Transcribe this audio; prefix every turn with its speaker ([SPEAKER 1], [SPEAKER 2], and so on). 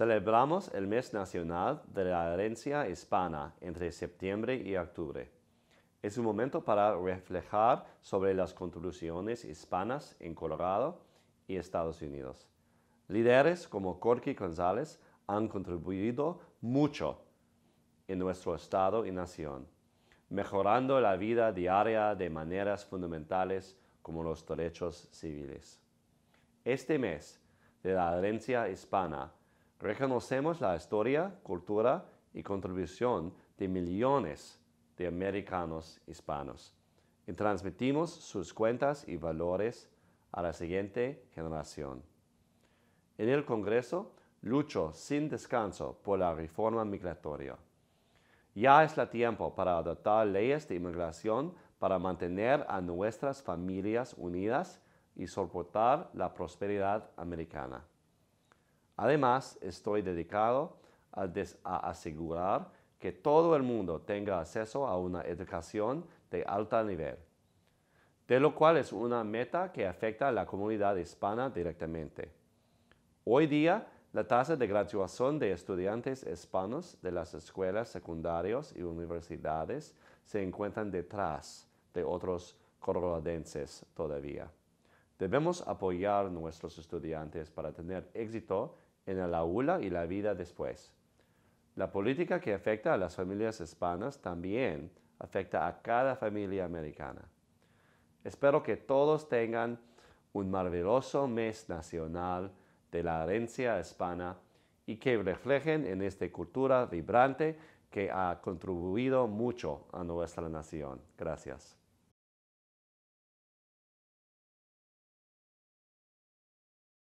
[SPEAKER 1] Celebramos el mes nacional de la herencia hispana entre septiembre y octubre. Es un momento para reflejar sobre las contribuciones hispanas en Colorado y Estados Unidos. Líderes como Corky González han contribuido mucho en nuestro estado y nación, mejorando la vida diaria de maneras fundamentales como los derechos civiles. Este mes de la herencia hispana Reconocemos la historia, cultura y contribución de millones de americanos hispanos y transmitimos sus cuentas y valores a la siguiente generación. En el Congreso luchó sin descanso por la reforma migratoria. Ya es la tiempo para adoptar leyes de inmigración para mantener a nuestras familias unidas y soportar la prosperidad americana. Además, estoy dedicado a, asegurar que todo el mundo tenga acceso a una educación de alto nivel, de lo cual es una meta que afecta a la comunidad hispana directamente. Hoy día, la tasa de graduación de estudiantes hispanos de las escuelas secundarias y universidades se encuentra detrás de otros coronadenses todavía. Debemos apoyar a nuestros estudiantes para tener éxito en el aula y la vida después. La política que afecta a las familias hispanas también afecta a cada familia americana. Espero que todos tengan un maravilloso mes nacional de la herencia hispana y que reflejen en esta cultura vibrante que ha contribuido mucho a nuestra nación. Gracias.